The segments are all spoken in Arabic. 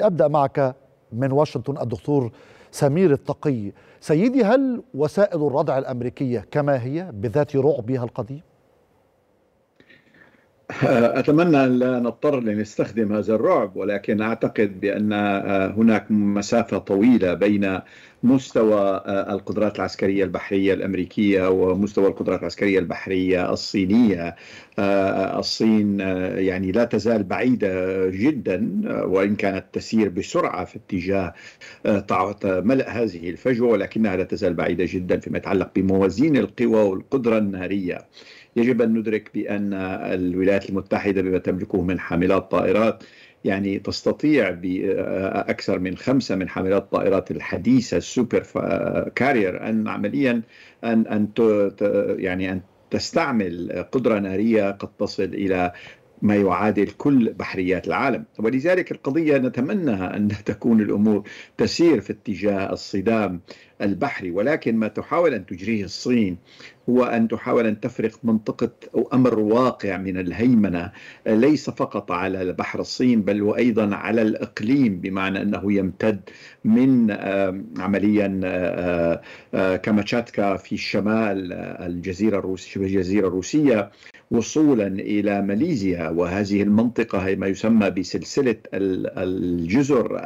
ابدا معك من واشنطن الدكتور سمير التقي سيدي هل وسائل الردع الامريكيه كما هي بذات رعبها القديم اتمنى ان لا نضطر لنستخدم هذا الرعب ولكن اعتقد بان هناك مسافه طويله بين مستوى القدرات العسكريه البحريه الامريكيه ومستوى القدرات العسكريه البحريه الصينيه آه، الصين آه، يعني لا تزال بعيدة جدا آه، وإن كانت تسير بسرعة في اتجاه ملء هذه الفجوة ولكنها لا تزال بعيدة جدا فيما يتعلق بموازين القوى والقدرة النارية يجب أن ندرك بأن الولايات المتحدة بما تملكه من حاملات طائرات يعني تستطيع بأكثر من خمسة من حاملات الطائرات الحديثة السوبر كارير أن عمليا أن أن يعني أن تستعمل قدرة نارية قد تصل إلى ما يعادل كل بحريات العالم ولذلك القضية نتمناها أن تكون الأمور تسير في اتجاه الصدام البحري ولكن ما تحاول أن تجريه الصين هو أن تحاول أن تفرق منطقة أو أمر واقع من الهيمنة ليس فقط على البحر الصين بل وأيضا على الإقليم بمعنى أنه يمتد من عمليا آه، آه، آه، كاماتشاتكا في الشمال الجزيرة الروسية الجزيرة الروسية وصولا إلى ماليزيا وهذه المنطقة هي ما يسمى بسلسلة الجزر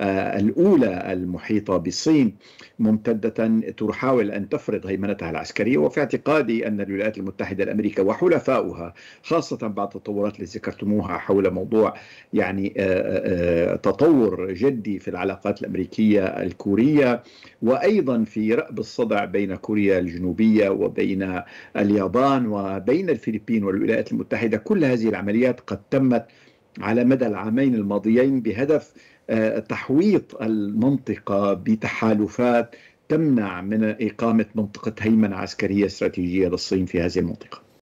آه، الأولى المحيطة بالصين ممتدة تحاول أن تفرض هيمنتها العسكرية وفي اعتقادي أن الولايات المتحدة الأمريكية وحلفاؤها خاصة بعد التطورات التي ذكرتموها حول موضوع يعني آه، آه، تطور جدي في العلاقات الأمريكية الكورية وأيضا في رأب الصدع بين كوريا الجنوبية وبين اليابان وبين الفلبين والولايات المتحدة كل هذه هذه العمليات قد تمت على مدى العامين الماضيين بهدف آه، تحويط المنطقة بتحالفات تمنع من إقامة منطقة هيمنة عسكرية استراتيجية للصين في هذه المنطقة